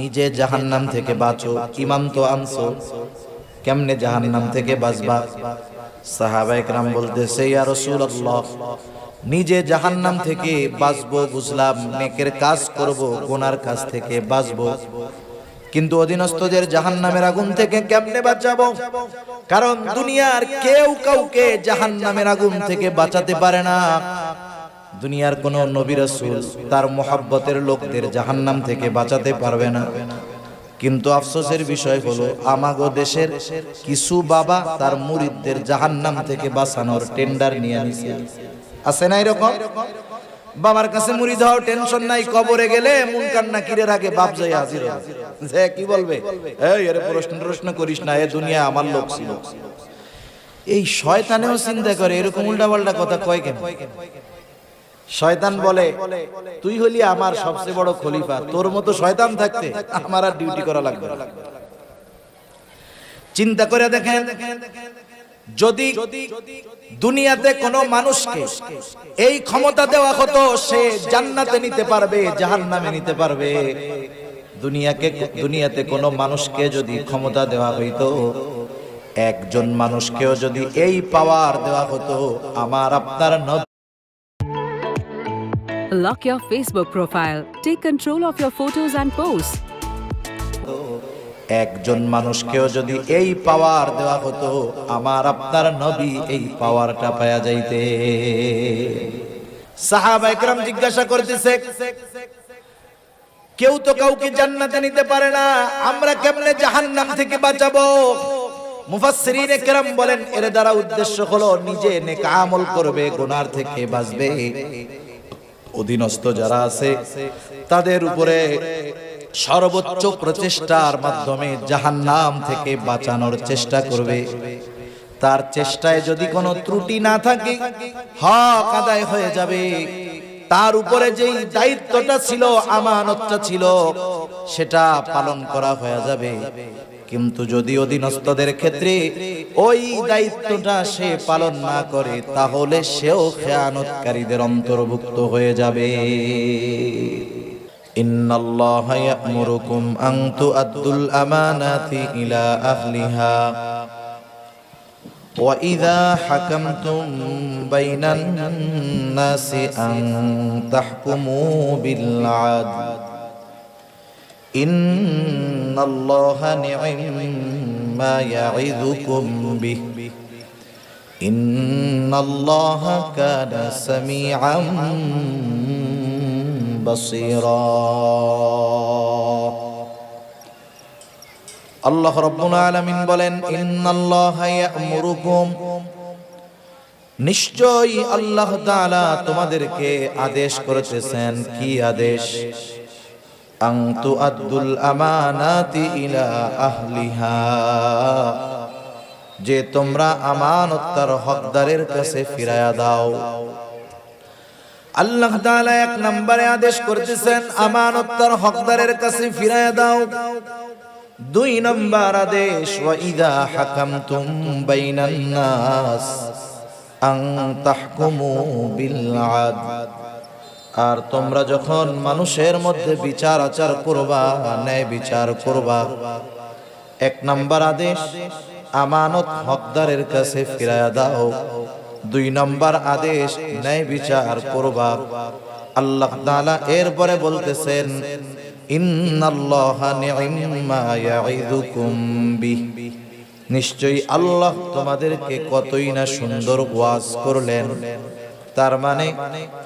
নিজে জাহান্নাম থেকে বাঁচো ইমাম তো আনছো কেমনে জাহান্নাম থেকে বাঁচবা সাহাবায়ে کرام বলতেছে ইয়া রাসূলুল্লাহ নিজে জাহান্নাম থেকে বাঁচবো বুঝলাম মেকের কাজ করব গোনার কাজ থেকে বাঁচবো কিন্তু অধীনস্থদের জাহান নামের আগুন থেকে কেমনে বাঁচাবো কারণ দুনিয়ার কেউ কাউকে জাহান নামের আগুন থেকে বাঁচাতে পারে না দুনিয়ার কোনো নবীর তার মোহাব্বতের লোকদের জাহান্নাম থেকে বাঁচাতে পারবে না কিন্তু আফসোসের বিষয় হলো আমাগো দেশের কিছু বাবা তার মুরিদদের জাহান্নাম থেকে বাঁচানোর টেন্ডার নিয়ে আনিছে আছে না এরকম বাবার কাছে মুড়ি দাও টেনশন নাই কবরে গেলে কান্না নাকিরের আগে বাপ যাই হাজির যে কি বলবে এই এর প্রশ্ন প্রশ্ন করিস না এ দুনিয়া আমার লোক ছিল এই শয়তানেও চিন্তা করে এরকম উল্টা পাল্টা কথা কয় কেন শয়তান বলে তুই হলি আমার সবচেয়ে বড় খলিফা তোর মতো শয়তান থাকতে আমার আর ডিউটি করা লাগবে চিন্তা করে দেখেন যদি দুনিয়াতে কোন মানুষকে এই ক্ষমতা দেওয়া হতো সে জান্নাতে নিতে পারবে জাহান নামে নিতে পারবে দুনিয়াকে দুনিয়াতে কোন মানুষকে যদি ক্ষমতা দেওয়া হইতো একজন মানুষকেও যদি এই পাওয়ার দেওয়া হতো আমার আপনার Lock your Facebook profile. Take control of your photos and posts. একজন মানুষকেও যদি এই পাওয়ার দেওয়া হতো আমার আপনার নবী এই পাওয়ারটা পাওয়া যাইতে সাহাবাইকরাম জিজ্ঞাসা করতেছে কেউ তো কাউকে জান্নাতে নিতে পারে না আমরা কেমনে জাহান্নাম থেকে বাঁচাবো মুফাসসিরিন کرام বলেন এর দ্বারা উদ্দেশ্য হলো নিজে নেক আমল করবে গুনার থেকে বাঁচবে অধীনস্থ যারা আছে তাদের উপরে সর্বোচ্চ প্রচেষ্টার মাধ্যমে জাহান নাম থেকে বাঁচানোর চেষ্টা করবে তার চেষ্টায় যদি কোনো ত্রুটি না থাকে হক আদায় হয়ে যাবে তার উপরে যেই দায়িত্বটা ছিল আমানতটা ছিল সেটা পালন করা হয়ে যাবে কিন্তু যদি অধীনস্থদের ক্ষেত্রে ওই দায়িত্বটা সে পালন না করে তাহলে সেও খেয়ানতকারীদের অন্তর্ভুক্ত হয়ে যাবে বাইনান্নাসি আং তাহকুমু বিল্লাদ إن الله نعم ما يعظكم به إن الله كان سميعا بصيرا الله رب العالمين বলেন إن الله يأمركم নিশ্চয়ই আল্লাহ তাআলা তোমাদেরকে আদেশ করেছেন কি আদেশ আং তু আদুল আমানাতি ইলা আহলিহা যে তোমরা আমানত তার হকদারের কাছে ফিরায়া দাও আল্লাহ তাআলা এক নম্বরে আদেশ করতেছেন আমানত তার হকদারের কাছে ফিরায়া দাও দুই নম্বর আদেশ ওয়াইদা হাকামতুম বাইনান নাস আন তাহকুমু বিল আদল আর তোমরা যখন মানুষের মধ্যে বিচার আচার করবা ন্যায় বিচার করবা এক নাম্বার আদেশ আমানত হকদারের কাছে ফিরাইয়া দাও দুই নাম্বার আদেশ ন্যায় বিচার করবা আল্লাহ তাআলা এরপরে বলতেছেন নিশ্চয়ই আল্লাহ তোমাদেরকে কতই না সুন্দর ওয়াজ করলেন তার মানে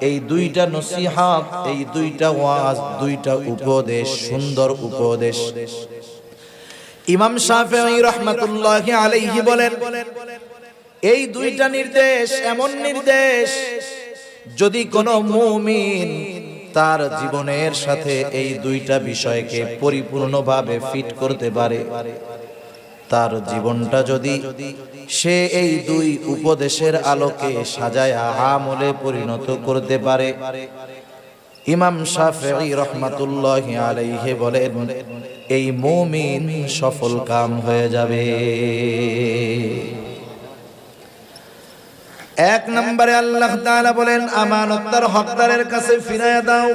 এই দুইটা নসিহাত এই দুইটা ওয়াজ দুইটা উপদেশ সুন্দর উপদেশ ইমাম শাফেঈ রাহমাতুল্লাহি আলাইহি বলেন এই দুইটা নির্দেশ এমন নির্দেশ যদি কোনো মুমিন তার জীবনের সাথে এই দুইটা বিষয়কে পরিপূর্ণভাবে ফিট করতে পারে তার জীবনটা যদি সে এই দুই উপদেশের আলোকে সাজায়া আমলে পরিণত করতে পারে ইমাম শাফেঈ রহমাতুল্লাহ আলাইহে বলেন এই মুমিন সফল কাম হয়ে যাবে এক নম্বরে আল্লাহ তাআলা বলেন আমানতদার হকদারের কাছে ফিরাইয়া দাও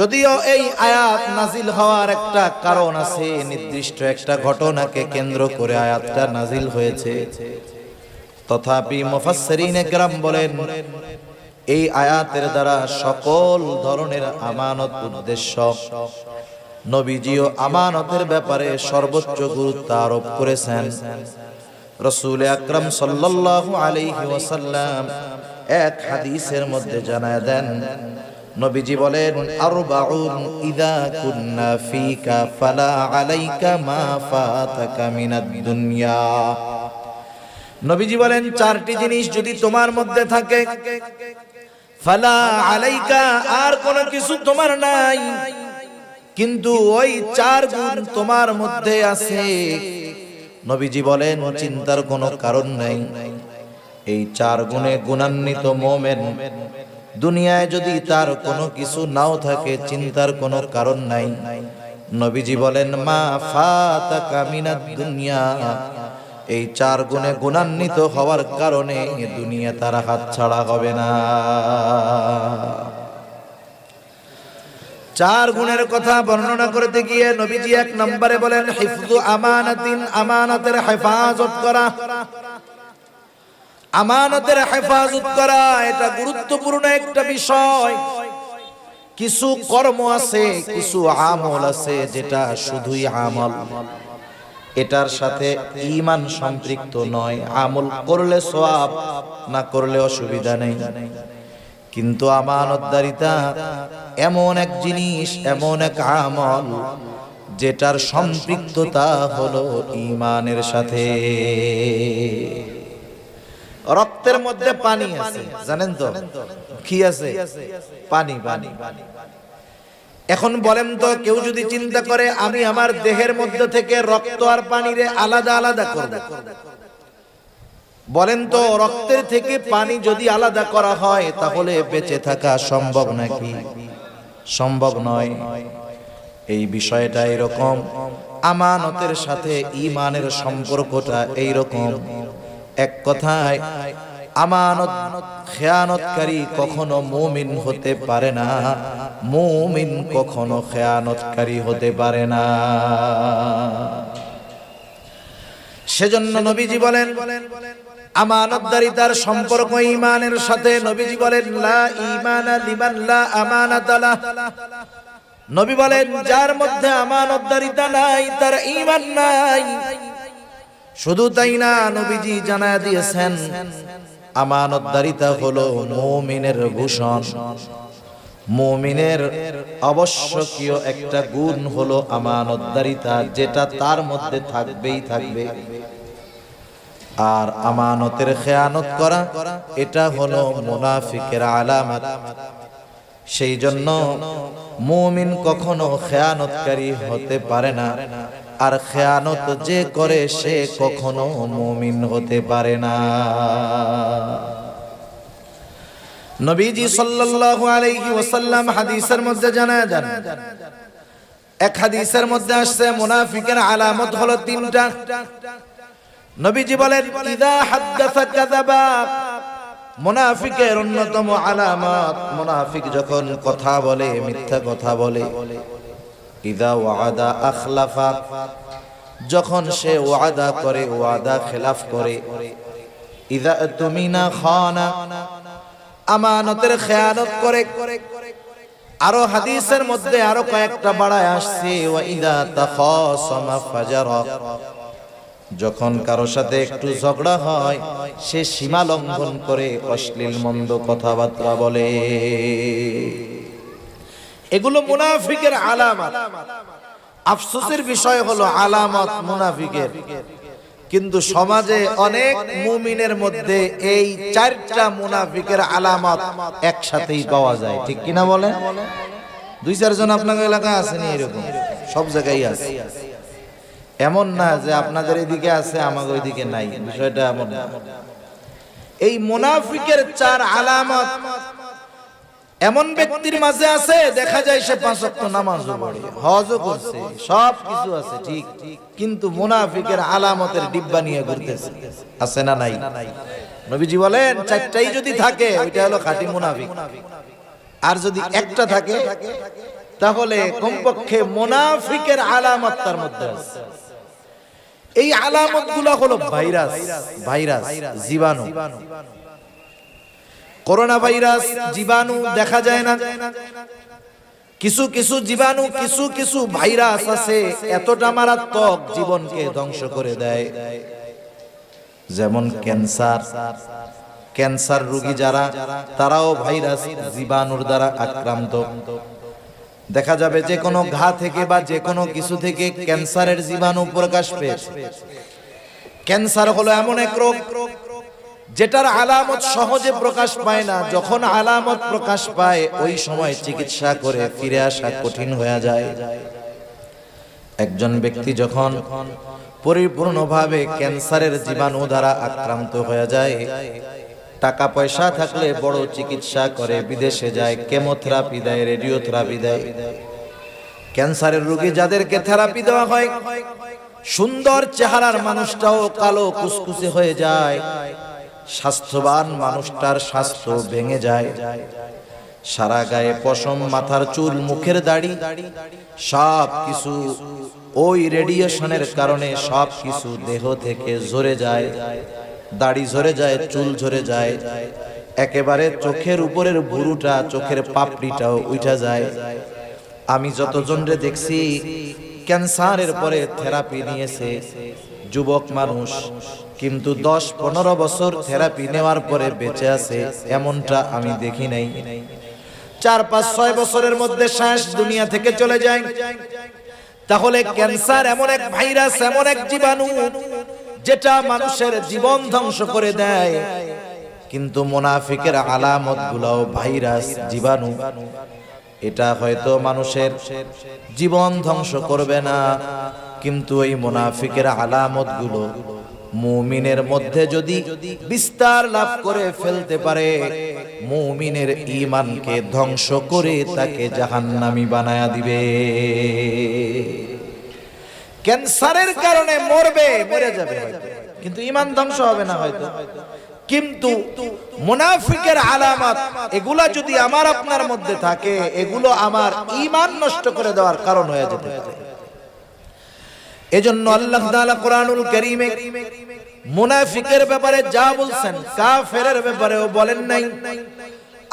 যদিও এই আয়াত নাজিল হওয়ার একটা কারণ আছে নির্দিষ্ট একটা ঘটনাকে কেন্দ্র করে আয়াতটা নাজিল হয়েছে তথাপি মুফাসসিরিন কেরাম বলেন এই আয়াতের দ্বারা সকল ধরনের আমানত উদ্দেশ্য নবীজিও আমানতের ব্যাপারে সর্বোচ্চ গুরুত্ব আরোপ করেছেন রসুল আকরাম সাল্লাল্লাহু আলাইহি ওয়াসাল্লাম এক হাদিসের মধ্যে জানায় দেন নবীজি বলেন আরবাউন ইদা কুন্না ফিকা ফালা আলাইকা মা ফাতাকা মিনাদ দুনিয়া নবীজি বলেন চারটি জিনিস যদি তোমার মধ্যে থাকে ফালা আলাইকা আর কোনো কিছু তোমার নাই কিন্তু ওই চার গুণ তোমার মধ্যে আছে নবীজি বলেন চিন্তার কোনো কারণ নাই এই চার গুণে গুণান্বিত মোমেন দুনিয়ায় যদি তার কোনো কিছু নাও থাকে চিন্তার কোনো কারণ নাই নবীজি বলেন মা ফাতা কামিনাত দুনিয়া এই চার গুণে গুণান্বিত হওয়ার কারণে দুনিয়া তারা হাত ছাড়া হবে না চার গুণের কথা বর্ণনা করতে গিয়ে নবীজি এক নম্বরে বলেন হিফজু আমানাতিন আমানাতের হেফাজত করা আমানতের হেফাজত করা এটা গুরুত্বপূর্ণ একটা বিষয় কিছু কর্ম আছে কিছু আমল আছে যেটা শুধুই আমল এটার সাথে ইমান সম্পৃক্ত নয় আমল করলে সব না করলে অসুবিধা নেই কিন্তু আমানতদারিতা এমন এক জিনিস এমন এক আমল যেটার সম্পৃক্ততা হলো ইমানের সাথে রক্তের মধ্যে পানি আছে জানেন তো কি আছে পানি পানি এখন বলেন তো কেউ যদি চিন্তা করে আমি আমার দেহের মধ্যে থেকে রক্ত আর পানিরে আলাদা আলাদা করব বলেন তো রক্তের থেকে পানি যদি আলাদা করা হয় তাহলে বেঁচে থাকা সম্ভব নাকি সম্ভব নয় এই বিষয়টা এরকম আমানতের সাথে ইমানের সম্পর্কটা এইরকম এক কথায় আমানত খেয়ানতকারী কখনো মুমিন হতে পারে না মুমিন কখনো খেয়ানতকারী হতে পারে না সেজন্য নবীজি বলেন আমানতদারিতার সম্পর্ক ইমানের সাথে নবীজি বলেন লা ইমানা লিমান লা আমানাতালা নবী বলেন যার মধ্যে আমানতদারিতা নাই তার ইমান নাই শুধু তাই না নবীজি জানায় দিয়েছেন আমানতদারিতা হলো মুমিনের ভূষণ মুমিনের আবশ্যকীয় একটা গুণ হলো আমানতদারিতা যেটা তার মধ্যে থাকবেই থাকবে আর আমানতের খেয়ানত করা এটা হলো মুনাফিকের আলামত সেই জন্য মুমিন কখনো খেয়ানতকারী হতে পারে না আর খেয়ানত যে করে সে কখনো মুমিন হতে পারে না নবীজি সাল্লাল্লাহু আলাইহি ওয়াসাল্লাম হাদিসের মধ্যে জানা যান এক হাদিসের মধ্যে আসছে মুনাফিকের আলামত হলো তিনটা নবীজি বলেন ইদা হাদাসা কাযাবা মুনাফিকের অন্যতম আলামত মুনাফিক যখন কথা বলে মিথ্যা কথা বলে ইদা ওয়াদা আখলাফা যখন সে ওয়াদা করে ওয়াদা খেলাফ করে ইদা তুমি না খানা আমানতের খেয়ালত করে আরো হাদিসের মধ্যে আরো কয়েকটা বাড়ায় আসছে ওয়াইদা তাখাসামা ফাজারা যখন কারো সাথে একটু ঝগড়া হয় সে সীমা লঙ্ঘন করে অশ্লীল মন্দ কথাবার্তা বলে এগুলো মুনাফিকের আলামত আফসোসের বিষয় হলো আলামত মুনাফিকের কিন্তু সমাজে অনেক মুমিনের মধ্যে এই চারটা মুনাফিকের আলামত একসাথেই পাওয়া যায় ঠিক কিনা বলে দুই চারজন আপনাদের এলাকায় আসেনি এরকম সব জায়গায় আছে এমন না যে আপনাদের এদিকে আছে আমাদের ওইদিকে নাই বিষয়টা এমন এই মুনাফিকের চার আলামত এমন ব্যক্তির মাঝে আছে দেখা যায় সে পাঁচ ওয়াক্ত নামাজও পড়ে হজও করছে সব কিছু আছে ঠিক কিন্তু মুনাফিকের আলামতের ডিব্বা নিয়ে ঘুরতেছে আছে না নাই নবীজি বলেন চারটাই যদি থাকে ওইটা হলো খাঁটি মুনাফিক আর যদি একটা থাকে তাহলে কমপক্ষে মুনাফিকের আলামত তার মধ্যে আছে এই আলামত গুলা হলো ভাইরাস ভাইরাস জীবাণু করোনা ভাইরাস জীবাণু দেখা যায় না কিছু কিছু জীবাণু কিছু কিছু ভাইরাস আছে এতটা মারাত্মক জীবনকে ধ্বংস করে দেয় যেমন ক্যান্সার ক্যান্সার রোগী যারা তারাও ভাইরাস জীবাণুর দ্বারা আক্রান্ত দেখা যাবে যে কোনো ঘা থেকে বা যে কোনো কিছু থেকে ক্যান্সারের জীবাণু প্রকাশ পেয়েছে ক্যান্সার হলো এমন এক রোগ যেটার আলামত সহজে প্রকাশ পায় না যখন আলামত প্রকাশ পায় ওই সময় চিকিৎসা করে ফিরে আসা কঠিন হয়ে যায় একজন ব্যক্তি যখন পরিপূর্ণভাবে ক্যান্সারের জীবাণু দ্বারা আক্রান্ত হয়ে যায় টাকা পয়সা থাকলে বড় চিকিৎসা করে বিদেশে যায় কেমোথেরাপি দেয় রেডিওথেরাপি দেয় ক্যান্সারের রোগী যাদেরকে থেরাপি দেওয়া হয় সুন্দর চেহারার মানুষটাও কালো কুসকুসে হয়ে যায় স্বাস্থ্যবান মানুষটার স্বাস্থ্য ভেঙে যায় সারা গায়ে পশম মাথার চুল মুখের দাড়ি সব কিছু ওই রেডিয়েশনের কারণে সব কিছু দেহ থেকে ঝরে যায় দাড়ি ঝরে যায় চুল ঝরে যায় একেবারে চোখের উপরের ভুরুটা চোখের পাপড়িটাও উঠা যায় আমি যতজনরে দেখছি ক্যান্সারের পরে থেরাপি নিয়েছে যুবক মানুষ কিন্তু দশ পনেরো বছর থেরাপি নেওয়ার পরে বেঁচে আছে এমনটা আমি দেখি নাই চার পাঁচ ছয় বছরের মধ্যে শ্বাস দুনিয়া থেকে চলে যায় তাহলে ক্যান্সার এমন এক ভাইরাস এমন এক জীবাণু যেটা মানুষের জীবন ধ্বংস করে দেয় কিন্তু মোনাফিকের আলামত গুলাও ভাইরাস জীবাণু এটা হয়তো মানুষের জীবন ধ্বংস করবে না কিন্তু এই মোনাফিকের আলামত গুলো মুমিনের মধ্যে যদি বিস্তার লাভ করে ফেলতে পারে মুমিনের ইমানকে ধ্বংস করে তাকে জাহান্নামি বানায়া দিবে ক্যান্সারের কারণে মরবে মরে যাবে কিন্তু ইমান ধ্বংস হবে না হয়তো কিন্তু মুনাফিকের আলামত এগুলা যদি আমার আপনার মধ্যে থাকে এগুলো আমার ইমান নষ্ট করে দেওয়ার কারণ হয়ে যেতে পারে এজন্য আল্লাহ তাআলা কোরআনুল কারীমে মুনাফিকের ব্যাপারে যা বলছেন কাফেরের ব্যাপারেও বলেন নাই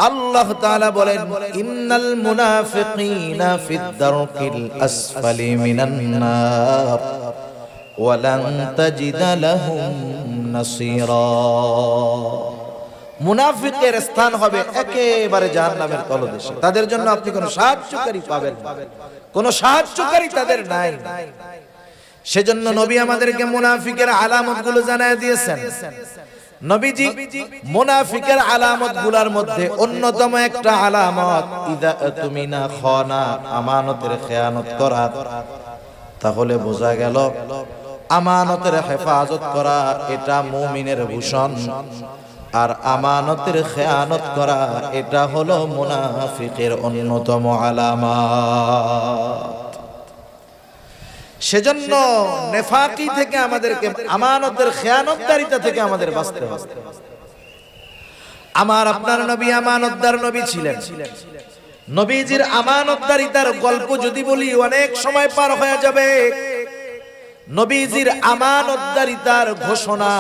আল্লাহ তাআলা বলেন ইন্নাল মুনাফিকিনা ফিদ দারকিল আসফালি মিনান নার ওয়ালান তাজিদ লাহুম নাসীরা মুনাফিকের স্থান হবে একেবারে জাহান্নামের তলদেশে তাদের জন্য আপনি কোনো সাহায্যকারী পাবেন না কোনো সাহায্যকারী তাদের নাই সেজন্য নবী আমাদেরকে মুনাফিকের গুলো জানায় দিয়েছেন নবীজি মুনাফিকের আলামত গুলার মধ্যে অন্যতম একটা আলামত ইদা তুমি না খনা আমানতের খেয়ানত করা তাহলে বোঝা গেল আমানতের হেফাজত করা এটা মুমিনের ভূষণ আর আমানতের খেয়ানত করা এটা হলো মুনাফিকের অন্যতম আলামত সেজন্য নেফাকি থেকে আমাদেরকে আমানতের খেয়ানতদারিতা থেকে আমাদের বাঁচতে হবে আমার আপনার নবী আমানতদার নবী ছিলেন নবীজির আমানতদারিতার গল্প যদি বলি অনেক সময় পার হয়ে যাবে নবীজির আমানতদারিতার ঘোষণা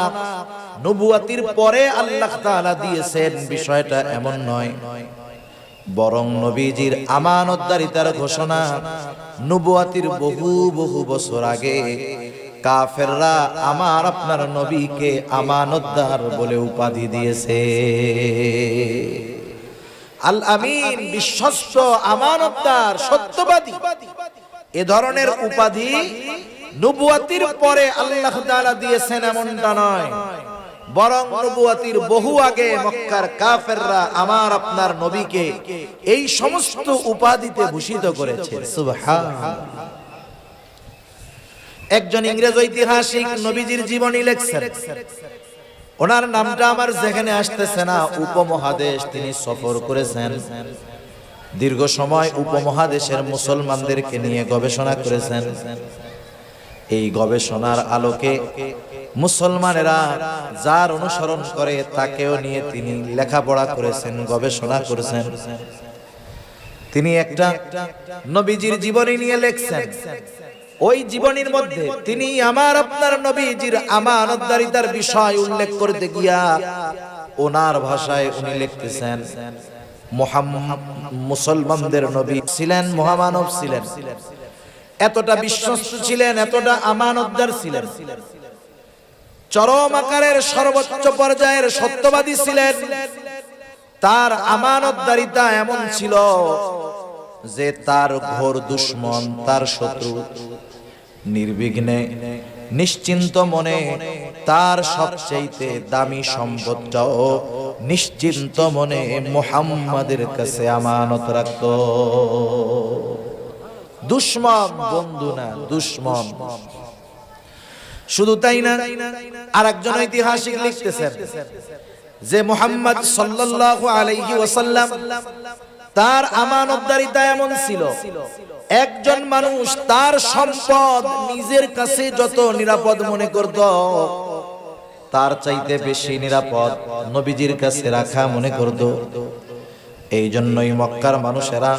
নবুয়াতির পরে আল্লাহ তাআলা দিয়েছেন বিষয়টা এমন নয় বরং নবীজির আমানতদারিতার ঘোষণা নবুয়াতির বহু বহু বছর আগে কাফেররা আমার আপনার নবীকে আমানতদার বলে উপাধি দিয়েছে আল আমিন বিশ্বস্ত আমানতদার সত্যবাদী এ ধরনের উপাধি নবুয়াতির পরে আল্লাহ তাআলা দিয়েছেন এমনটা নয় বরং নবুয়াতির বহু আগে মক্কার কাফেররা আমার আপনার নবীকে এই সমস্ত উপাধিতে ভূষিত করেছে একজন ইংরেজ ঐতিহাসিক নবীজির জীবনী লেখছেন ওনার নামটা আমার যেখানে আসতেছে না উপমহাদেশ তিনি সফর করেছেন দীর্ঘ সময় উপমহাদেশের মুসলমানদেরকে নিয়ে গবেষণা করেছেন এই গবেষণার আলোকে মুসলমানেরা যার অনুসরণ করে তাকেও নিয়ে তিনি লেখাপড়া করেছেন গবেষণা করেছেন তিনি একটা নবীজির জীবনী নিয়ে লেখছেন ওই জীবনীর মধ্যে তিনি আমার আপনার নবীজির আমানতদারিতার বিষয় উল্লেখ করতে গিয়া ওনার ভাষায় উনি লিখতেছেন মুসলমানদের নবী ছিলেন মহামানব ছিলেন এতটা বিশ্বস্ত ছিলেন এতটা আমানতদার ছিলেন চরম আকারের সর্বোচ্চ পর্যায়ের সত্যবাদী ছিলেন তার আমানতদারিতা এমন ছিল যে তার ঘোর দুশ্মন তার শত্রু নির্বিঘ্নে নিশ্চিন্ত মনে তার সবচেয়ে দামি সম্পদটাও নিশ্চিন্ত মনে মোহাম্মদের কাছে আমানত রাখত দুশ্মন বন্ধু না দুশ্মন শুধু তাই না আর একজন ঐতিহাসিক লিখতেছেন যে মোহাম্মদ সাল্লাল্লাহু আলাইহি ওয়াসাল্লাম তার আমানতদারিতা এমন ছিল একজন মানুষ তার সম্পদ নিজের কাছে যত নিরাপদ মনে করত তার চাইতে বেশি নিরাপদ নবীজির কাছে রাখা মনে করত এই জন্যই মক্কার মানুষেরা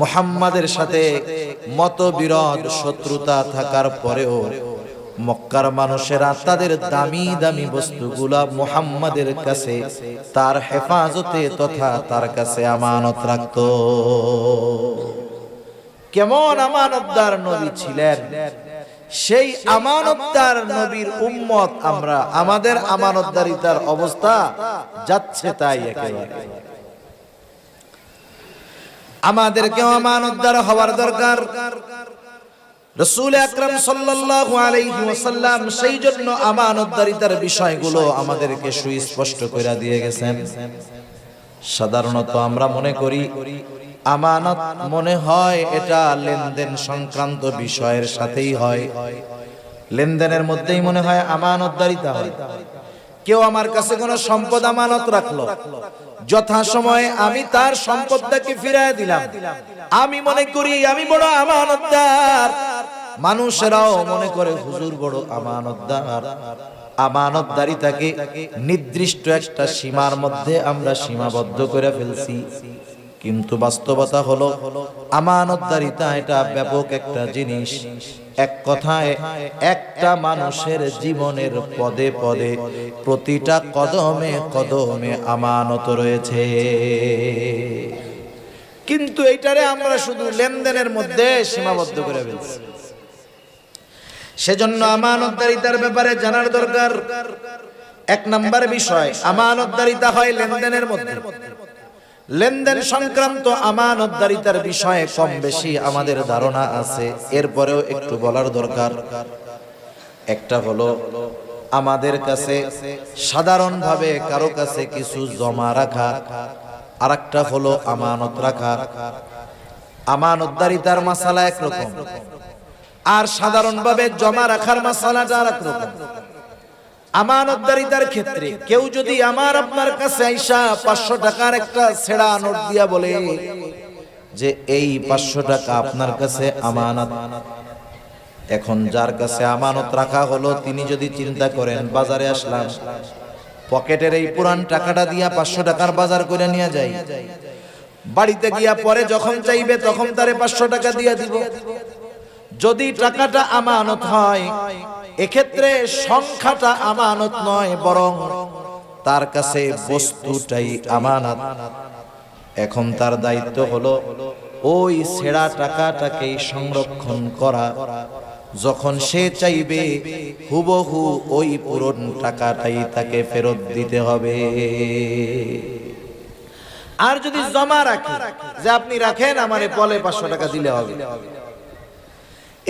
মোহাম্মদের সাথে মতবিরোধ শত্রুতা থাকার পরেও মক্কার মানুষেরা তাদের দামি দামি বস্তুগুলা মোহাম্মদের কাছে তার হেফাজতে তথা তার কাছে আমানত রাখত কেমন আমানতদার নবী ছিলেন সেই আমানতদার নবীর উম্মত আমরা আমাদের আমানতদারিতার অবস্থা যাচ্ছে তাই একেবারে আমাদেরকে আমানতদার হওয়ার দরকার রসুল আকরাম সাল্লাল্লাহু আলাইহি ওয়াসাল্লাম সেই জন্য আমানতদারিতার বিষয়গুলো আমাদেরকে সুস্পষ্ট করে দিয়ে গেছেন সাধারণত আমরা মনে করি আমানত মনে হয় এটা লেনদেন সংক্রান্ত বিষয়ের সাথেই হয় লেনদেনের মধ্যেই মনে হয় আমানতদারিতা হয় কেউ আমার কাছে কোনো সম্পদ আমানত রাখলো যথা সময়ে আমি তার সম্পদটাকে ফিরায় দিলাম আমি মনে করি আমি বড় আমানতদার মানুষেরাও মনে করে হুজুর বড় আমানতদার আমানতদারিতাকে নির্দিষ্ট একটা সীমার মধ্যে আমরা সীমাবদ্ধ করে ফেলছি কিন্তু বাস্তবতা হলো আমানতদারিতা এটা ব্যাপক একটা জিনিস এক কথায় একটা মানুষের জীবনের পদে পদে প্রতিটা কদমে কদমে আমানত রয়েছে কিন্তু এইটারে আমরা শুধু লেনদেনের মধ্যে সীমাবদ্ধ করে ফেলছি সেজন্য আমানতদারিতার ব্যাপারে জানার দরকার এক নাম্বার বিষয় আমানতদারিতা হয় লেনদেনের মধ্যে লেনদেন সংক্রান্ত আমানতদারিতার বিষয়ে কম বেশি আমাদের ধারণা আছে এরপরেও একটু বলার দরকার একটা হলো আমাদের কাছে সাধারণভাবে কারো কাছে কিছু জমা রাখা আর একটা হলো আমানত রাখা আমানতদারিতার মশালা একরকম আর সাধারণভাবে জমা রাখার মশালাটা আর একরকম আমানতদারিতার ক্ষেত্রে কেউ যদি আমার আপনার কাছে আইসা পাঁচশো টাকার একটা ছেঁড়া নোট দিয়া বলে যে এই পাঁচশো টাকা আপনার কাছে আমানত এখন যার কাছে আমানত রাখা হলো তিনি যদি চিন্তা করেন বাজারে আসলাম পকেটের এই পুরান টাকাটা দিয়া পাঁচশো টাকার বাজার করে নিয়ে যাই বাড়িতে গিয়া পরে যখন চাইবে তখন তারে পাঁচশো টাকা দিয়া দিব যদি টাকাটা আমানত হয় এক্ষেত্রে সংখ্যাটা আমানত নয় বরং তার কাছে বস্তুটাই আমানত এখন তার দায়িত্ব হলো ওই ছেঁড়া টাকাটাকে সংরক্ষণ করা যখন সে চাইবে হুবহু ওই পুরন টাকাটাই তাকে ফেরত দিতে হবে আর যদি জমা রাখে যে আপনি রাখেন আমারে পলে পাঁচশো টাকা দিলে হবে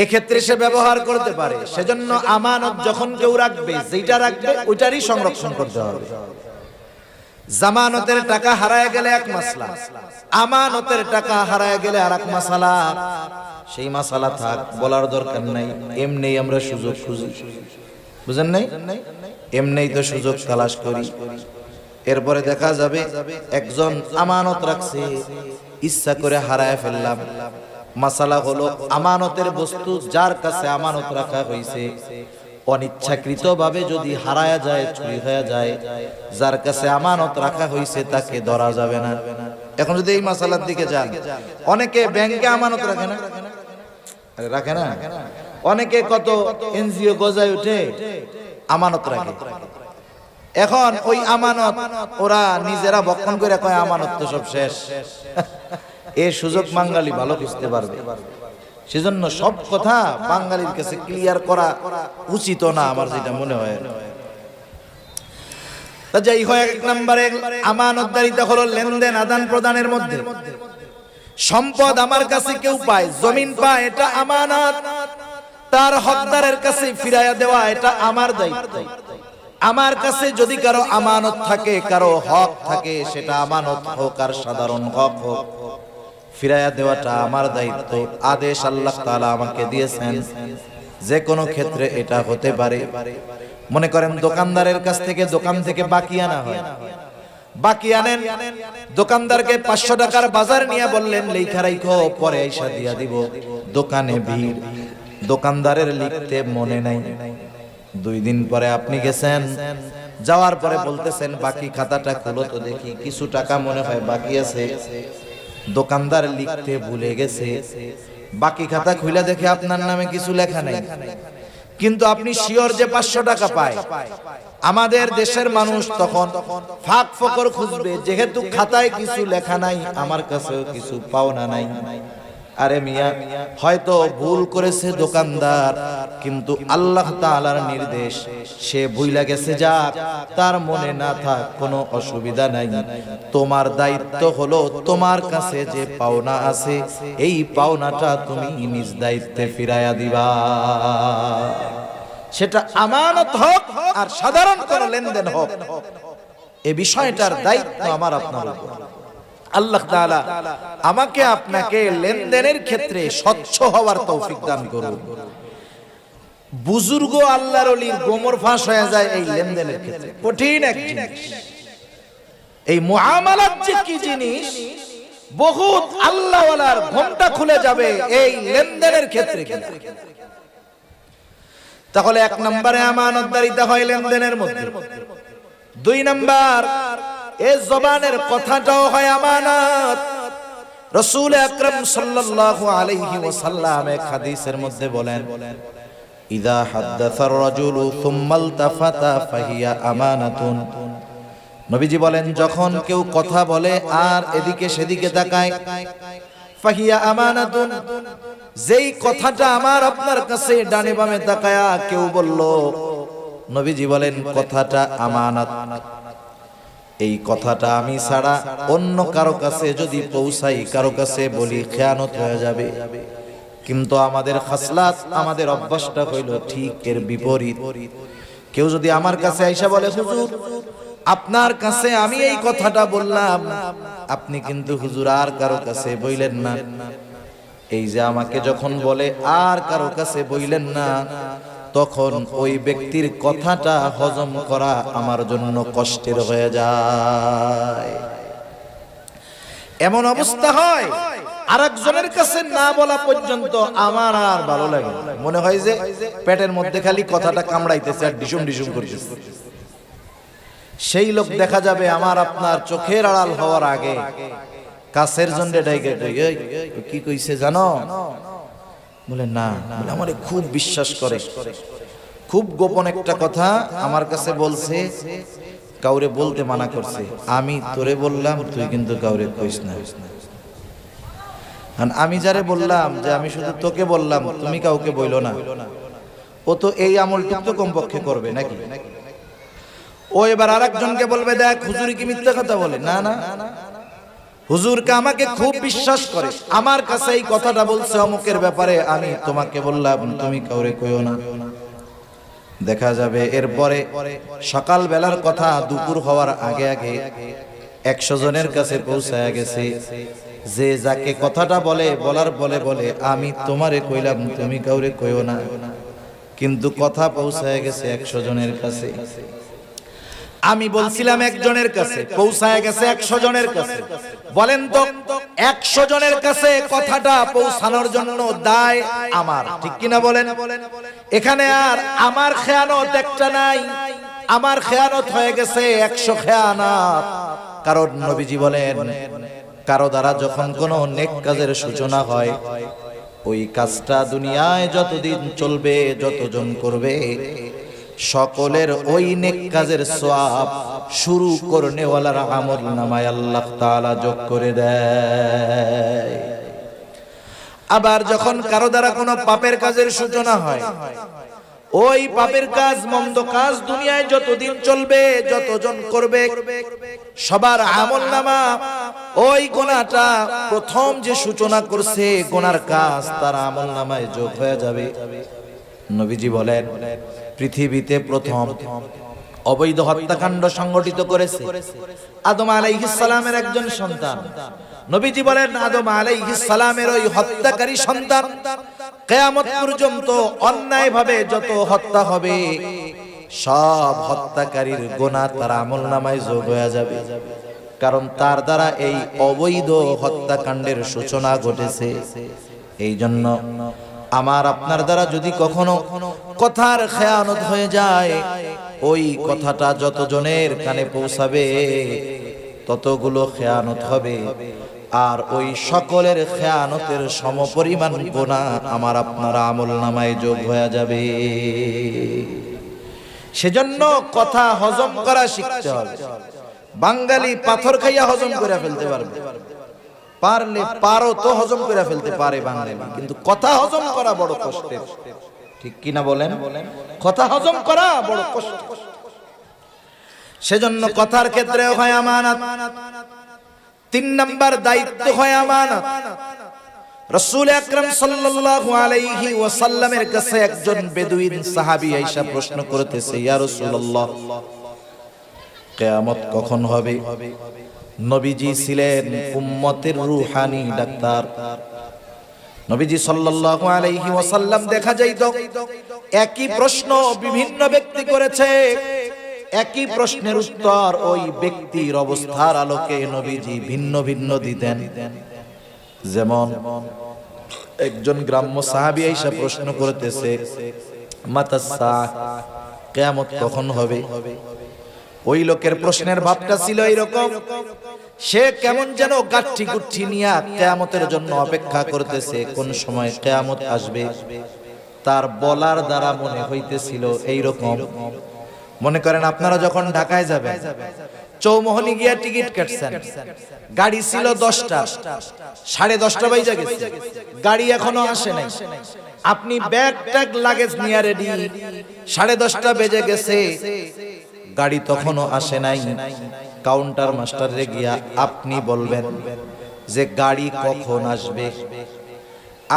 এক্ষেত্রে সে ব্যবহার করতে পারে সেজন্য আমানত যখন কেউ রাখবে যেটা রাখবে ওইটারই সংরক্ষণ করতে হবে জামানতের টাকা হারায় গেলে এক মাসলা আমানতের টাকা হারায় গেলে আর এক মাসালা সেই মাসালা থাক বলার দরকার নাই এমনি আমরা সুযোগ খুঁজি বুঝেন নাই এমনি তো সুযোগ তালাশ করি এরপরে দেখা যাবে একজন আমানত রাখছে ইচ্ছা করে হারায় ফেললাম মাসালা হলো আমানতের বস্তু যার কাছে আমানত রাখা হয়েছে অনিচ্ছাকৃতভাবে যদি হারায়া যায় চুরি হয়ে যায় যার কাছে আমানত রাখা হয়েছে তাকে ধরা যাবে না এখন যদি এই মাসালার দিকে যান অনেকে ব্যাংকে আমানত রাখে না রাখে না অনেকে কত এনজিও গজায় উঠে আমানত রাখে এখন ওই আমানত ওরা নিজেরা বক্ষণ করে কয় আমানত তো সব শেষ এ সুযোগ বাঙালি ভালো বুঝতে পারবে সেজন্য সব কথা বাঙালির কাছে ক্লিয়ার করা উচিত না আমার যেটা মনে হয় যাই এক নম্বরে আমানতদারিতা হলো লেনদেন আদান প্রদানের মধ্যে সম্পদ আমার কাছে কেউ পায় জমিন পায় এটা আমানত তার হকদারের কাছে ফিরাইয়া দেওয়া এটা আমার দায়িত্ব আমার কাছে যদি কারো আমানত থাকে কারো হক থাকে সেটা আমানত হোক আর সাধারণ হক হোক ফিরাইয়া দেওয়াটা আমার দায়িত্ব আদেশ আল্লাহ তালা আমাকে দিয়েছেন যে কোনো ক্ষেত্রে এটা হতে পারে মনে করেন দোকানদারের কাছ থেকে দোকান থেকে বাকি আনা হয় বাকি আনেন দোকানদারকে পাঁচশো টাকার বাজার নিয়ে বললেন লেখা রাইখো পরে আইসা দিয়া দিব দোকানে ভিড় দোকানদারের লিখতে মনে নাই দুই দিন পরে আপনি গেছেন যাওয়ার পরে বলতেছেন বাকি খাতাটা খুলো তো দেখি কিছু টাকা মনে হয় বাকি আছে দোকানদার লিখতে ভুলে গেছে বাকি খাতা খুলে দেখে আপনার নামে কিছু লেখা নাই কিন্তু আপনি শিওর যে পাঁচশো টাকা পায় আমাদের দেশের মানুষ তখন ফাঁক ফকর খুঁজবে যেহেতু খাতায় কিছু লেখা নাই আমার কাছেও কিছু পাওনা নাই আরে মিয়া হয়তো ভুল করেছে দোকানদার কিন্তু আল্লাহ তাআলার নির্দেশ সে ভুইলা গেছে যা তার মনে না থাক কোনো অসুবিধা নাই তোমার দায়িত্ব হলো তোমার কাছে যে পাওনা আছে এই পাওনাটা তুমি নিজ দায়িত্বে ফিরাইয়া দিবা সেটা আমানত হোক আর সাধারণ কোনো লেনদেন হোক এ বিষয়টার দায়িত্ব আমার আপনার উপর আল্লাহ তাআলা আমাকে আপনাকে লেনদেনের ক্ষেত্রে স্বচ্ছ হওয়ার তৌফিক দান করুন বুজুর্গ আল্লাহর অলির গোমর ফাঁস হয়ে যায় এই লেনদেনের ক্ষেত্রে কঠিন এক জিনিস এই মুআমালাত যে কি জিনিস বহুত আল্লাহওয়ালার ঘোমটা খুলে যাবে এই লেনদেনের ক্ষেত্রে তাহলে এক নম্বরে আমানতদারিতা হয় লেনদেনের মধ্যে দুই নাম্বার এ জবানের কথাটাও হয় আমানত রসুল আকরম সাল্লাল্লাহু আলাইহি ওয়াসাল্লাম এক হাদিসের মধ্যে বলেন ইদা হাদাসার রাজুলু সুম্মাল তাফাতা ফাহিয়া আমানাতুন নবীজি বলেন যখন কেউ কথা বলে আর এদিকে সেদিকে তাকায় ফাহিয়া আমানাতুন যেই কথাটা আমার আপনার কাছে ডানে বামে তাকায়া কেউ বলল নবীজি বলেন কথাটা আমানত এই কথাটা আমি ছাড়া অন্য কারো কাছে যদি পৌঁছাই কারো কাছে বলি খেয়ানত হয়ে যাবে কিন্তু আমাদের খাসলাত আমাদের অভ্যাসটা হইল ঠিক এর বিপরীত কেউ যদি আমার কাছে আইসা বলে হুজুর আপনার কাছে আমি এই কথাটা বললাম আপনি কিন্তু হুজুর আর কারো কাছে বইলেন না এই যে আমাকে যখন বলে আর কারো কাছে বইলেন না তখন ওই ব্যক্তির কথাটা হজম করা আমার জন্য কষ্টের হয়ে যায় এমন অবস্থা হয় আরেকজনের কাছে না বলা পর্যন্ত আমার আর ভালো লাগে মনে হয় যে পেটের মধ্যে খালি কথাটা কামড়াইতেছে আর ডিসুম ডিসুম করছে সেই লোক দেখা যাবে আমার আপনার চোখের আড়াল হওয়ার আগে কাছের জন্য ডাইগে কি কইছে জানো বলে না বলে আমারে খুব বিশ্বাস করে খুব গোপন একটা কথা আমার কাছে বলছে কাউরে বলতে মানা করছে আমি তোরে বললাম তুই কিন্তু কাউরে কইস না আমি যারে বললাম যে আমি শুধু তোকে বললাম তুমি কাউকে বইল না ও তো এই আমলটুক তো কমপক্ষে করবে নাকি ও এবার আর বলবে দেখ হুজুরি কি মিথ্যা কথা বলে না না হুজুরকে আমাকে খুব বিশ্বাস করে আমার কাছে এই কথাটা বলছে অমুকের ব্যাপারে আমি তোমাকে বললাম তুমি কাউরে কইও না দেখা যাবে এরপরে সকাল বেলার কথা দুপুর হওয়ার আগে আগে একশো জনের কাছে পৌঁছায় গেছে যে যাকে কথাটা বলে বলার বলে বলে আমি তোমারে কইলাম তুমি কাউরে কইও না কিন্তু কথা পৌঁছায় গেছে একশো জনের কাছে আমি বলছিলাম একজনের কাছে পৌঁছায় গেছে একশো জনের কাছে বলেন তো একশো জনের কাছে কথাটা পৌঁছানোর জন্য দায় আমার ঠিক কিনা বলেন এখানে আর আমার খেয়ানত একটা নাই আমার খেয়ানত হয়ে গেছে একশো খেয়ানত কারণ নবীজি বলেন কারো দ্বারা যখন কোনো নেক কাজের সূচনা হয় ওই কাজটা দুনিয়ায় যতদিন চলবে যতজন করবে সকলের ওই নেক কাজের সোয়াব শুরু করনেওয়ালার আমল নামায় আল্লাহ তাআলা যোগ করে দেয় আবার যখন কারো দ্বারা কোনো পাপের কাজের সূচনা হয় ওই পাপের কাজ মন্দ কাজ দুনিয়ায় যতদিন চলবে যতজন করবে সবার আমল নামা ওই গোনাটা প্রথম যে সূচনা করছে গোনার কাজ তার আমল নামায় যোগ হয়ে যাবে নবীজি বলেন পৃথিবীতে প্রথম অবৈধ হত্যাকাণ্ড সংগঠিত করেছে আদম সালামের একজন সন্তান নবীজি বলেন আদম সালামের ওই হত্যাকারী সন্তান কেয়ামত পর্যন্ত অন্যায়ভাবে যত হত্যা হবে সব হত্যাকারীর গোনা তার আমল নামায় যোগ হয়ে যাবে কারণ তার দ্বারা এই অবৈধ হত্যাকাণ্ডের সূচনা ঘটেছে এই জন্য আমার আপনার দ্বারা যদি কখনো কথার খেয়ানত হয়ে যায় ওই কথাটা যতজনের কানে পৌঁছাবে ততগুলো খেয়ানত হবে আর ওই সকলের খেয়ানতের সমপরিমাণ গোনা আমার আপনার আমল নামায় যোগ হয়ে যাবে সেজন্য কথা হজম করা শিখতে হবে বাঙালি পাথর খাইয়া হজম করে ফেলতে পারবে পারলে পারো তো হজম করে ফেলতে পারে বাংলা কিন্তু কথা হজম করা বড় কষ্টের ঠিক কিনা বলেন কথা হজম করা বড় কষ্ট সেজন্য কথার ক্ষেত্রে হয় আমানত তিন নাম্বার দায়িত্ব হয় আমানত রসুল আকরাম সাল্লাল্লাহু আলাইহি ওয়াসাল্লামের কাছে একজন বেদুইন সাহাবী আয়েশা প্রশ্ন করতেছে ইয়া রাসূলুল্লাহ কিয়ামত কখন হবে নবীজি ছিলেন উম্মতের রুহানি ডাক্তার নবীজি সাল্লাল্লাহু আলাইহি ওয়াসাল্লাম দেখা যাইত একই প্রশ্ন বিভিন্ন ব্যক্তি করেছে একই প্রশ্নের উত্তর ওই ব্যক্তির অবস্থার আলোকে নবীজি ভিন্ন ভিন্ন দিতেন যেমন একজন গ্রাম্য সাহাবী আইসা প্রশ্ন করতেছে মাতাসা কিয়ামত কখন হবে ওই লোকের প্রশ্নের ভাবটা ছিল এইরকম সে কেমন যেন গাঠি গুঠি নিয়ে কেয়ামতের জন্য অপেক্ষা করতেছে কোন সময় কেয়ামত আসবে তার বলার দ্বারা মনে হইতেছিল এই রকম মনে করেন আপনারা যখন ঢাকায় যাবেন চৌমহলি গিয়া টিকিট কাটছেন গাড়ি ছিল দশটা সাড়ে দশটা বাজে গেছে গাড়ি এখনো আসে নাই আপনি ব্যাগ ট্যাগ লাগেজ নিয়ে রেডি সাড়ে দশটা বেজে গেছে গাড়ি তখনও আসে নাই কাউন্টার মাস্টারে গিয়া আপনি বলবেন যে গাড়ি কখন আসবে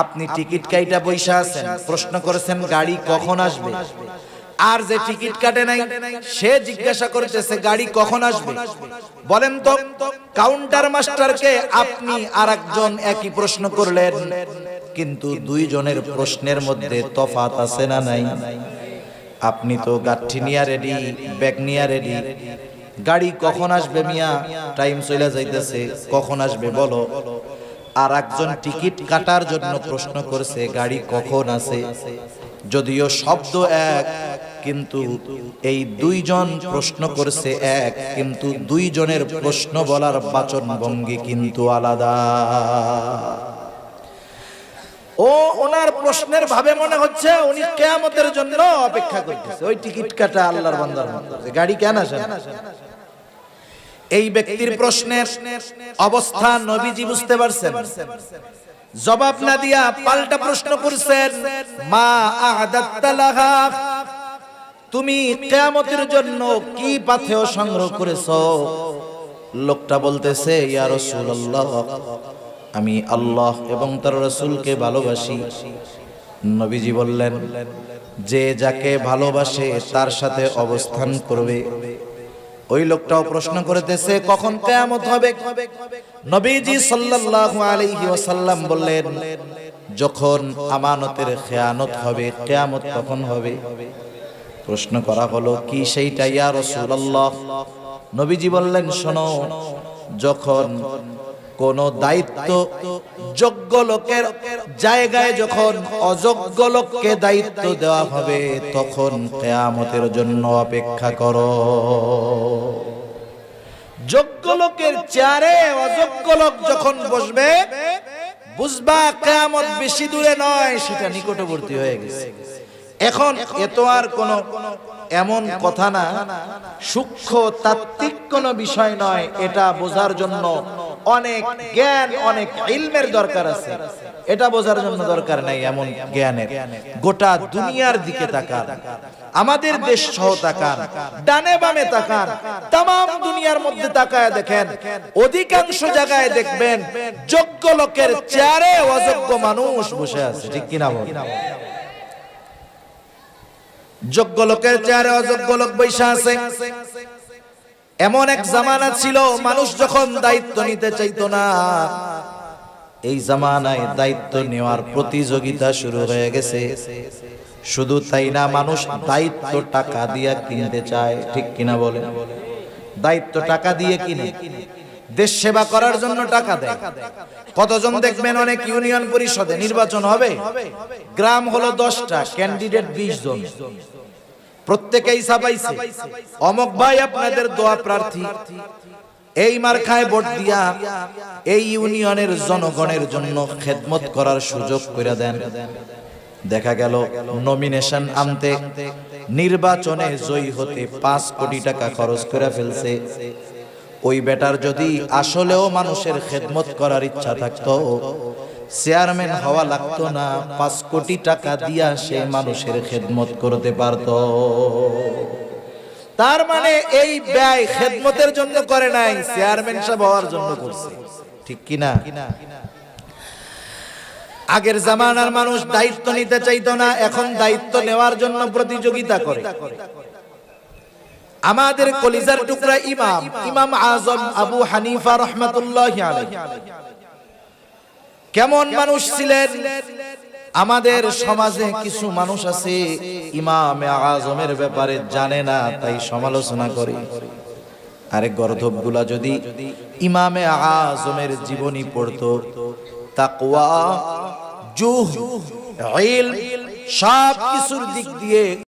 আপনি টিকিট কাইটা বৈশা আছেন প্রশ্ন করেছেন গাড়ি কখন আসবে আর যে টিকিট কাটে নাই সে জিজ্ঞাসা করতেছে গাড়ি কখন আসবে বলেন তো কাউন্টার মাস্টারকে আপনি আর একজন একই প্রশ্ন করলেন কিন্তু দুইজনের প্রশ্নের মধ্যে তফাত আছে না নাই আপনি তো গাঠি নিয়া রেডি ব্যাগ নিয়া রেডি গাড়ি কখন আসবে মিয়া টাইম চলে যাইতেছে কখন আসবে বলো আর একজন টিকিট কাটার জন্য প্রশ্ন করছে গাড়ি কখন আছে যদিও শব্দ এক কিন্তু এই দুইজন প্রশ্ন করছে এক কিন্তু দুইজনের প্রশ্ন বলার বাচন ভঙ্গি কিন্তু আলাদা ও ওনার প্রশ্নের ভাবে মনে হচ্ছে উনি কেয়ামতের জন্য অপেক্ষা করতেছে ওই টিকিট কাটা আল্লাহর বান্দার গাড়ি কেন আসে এই ব্যক্তির প্রশ্নের অবস্থা নবীজি বুঝতে পারছেন জবাব না দিয়া পাল্টা প্রশ্ন করছেন মা আহাদাত্তালাহা তুমি কেয়ামতের জন্য কি পাথেয় সংগ্রহ করেছো লোকটা বলতেছে ইয়া রাসূলুল্লাহ আমি আল্লাহ এবং তার রসুলকে ভালোবাসি নবীজি বললেন যে যাকে ভালোবাসে তার সাথে অবস্থান করবে ওই লোকটাও প্রশ্ন করতেছে কখন কেয়ামত হবে নবীজি সাল্লাল্লাহু আলাইহি ওয়াসাল্লাম বললেন যখন আমানতের খেয়ানত হবে কেয়ামত তখন হবে প্রশ্ন করা হলো কি সেইটা ইয়া রাসূলুল্লাহ নবীজি বললেন শোনো যখন কোন দায়িত্ব যোগ্য লোকের জায়গায় যখন অযোগ্য লোককে দায়িত্ব দেওয়া হবে তখন কেয়ামতের জন্য অপেক্ষা করো যোগ্য লোকের চেয়ারে অযোগ্য লোক যখন বসবে বুঝবা কেয়ামত বেশি দূরে নয় সেটা নিকটবর্তী হয়ে গেছে এখন এত আর কোনো এমন কথা না সূক্ষ্ম তাত্ত্বিক কোন বিষয় নয় এটা বোঝার জন্য অনেক জ্ঞান অনেক ইলমের দরকার আছে এটা বোঝার জন্য দরকার নাই এমন জ্ঞানের গোটা দুনিয়ার দিকে তাকান আমাদের দেশ সহ তাকান ডানে বামে তাকান তাম দুনিয়ার মধ্যে তাকায় দেখেন অধিকাংশ জায়গায় দেখবেন যোগ্য লোকের চেয়ারে অযোগ্য মানুষ বসে আছে ঠিক কিনা বল যোগ্য লোকের চেয়ারে অযোগ্য লোক বৈশা আছে এমন এক জামানা ছিল মানুষ যখন দায়িত্ব নিতে চাইতো না এই জামানায় দায়িত্ব নেওয়ার প্রতিযোগিতা শুরু হয়ে গেছে শুধু তাই না মানুষ দায়িত্ব টাকা দিয়ে কিনতে চায় ঠিক কিনা বলে দায়িত্ব টাকা দিয়ে কিনে দেশ সেবা করার জন্য টাকা দেয় কতজন দেখবেন অনেক ইউনিয়ন পরিষদে নির্বাচন হবে গ্রাম হলো দশটা ক্যান্ডিডেট বিশ জন প্রত্যেকেই সাবাইছে অমক ভাই আপনাদের দোয়া প্রার্থী এই মার্খায় ভোট দিয়া এই ইউনিয়নের জনগণের জন্য খেদমত করার সুযোগ করে দেন দেখা গেল নমিনেশন আনতে নির্বাচনে জয়ী হতে পাঁচ কোটি টাকা খরচ করে ফেলছে ওই বেটার যদি আসলেও মানুষের খেদমত করার ইচ্ছা থাকতো চেয়ারম্যান হওয়া লাগতো না পাঁচ কোটি টাকা দিয়া সে মানুষের খেদমত করতে পারত তার মানে এই ব্যয় খেদমতের জন্য করে নাই চেয়ারম্যান সাহেব হওয়ার জন্য করছে ঠিক কিনা আগের জামানার মানুষ দায়িত্ব নিতে চাইতো না এখন দায়িত্ব নেওয়ার জন্য প্রতিযোগিতা করে আমাদের কলিজার টুকরা ইমাম ইমাম আজম আবু হানিফা রহমতুল্লাহ কেমন মানুষ ছিলেন আমাদের সমাজে কিছু মানুষ আছে ইমাম আজমের ব্যাপারে জানে না তাই সমালোচনা করে আরে গর্ধব গুলা যদি ইমামে আজমের জীবনী পড়ত তাকওয়া জুহ সব কিছুর দিক দিয়ে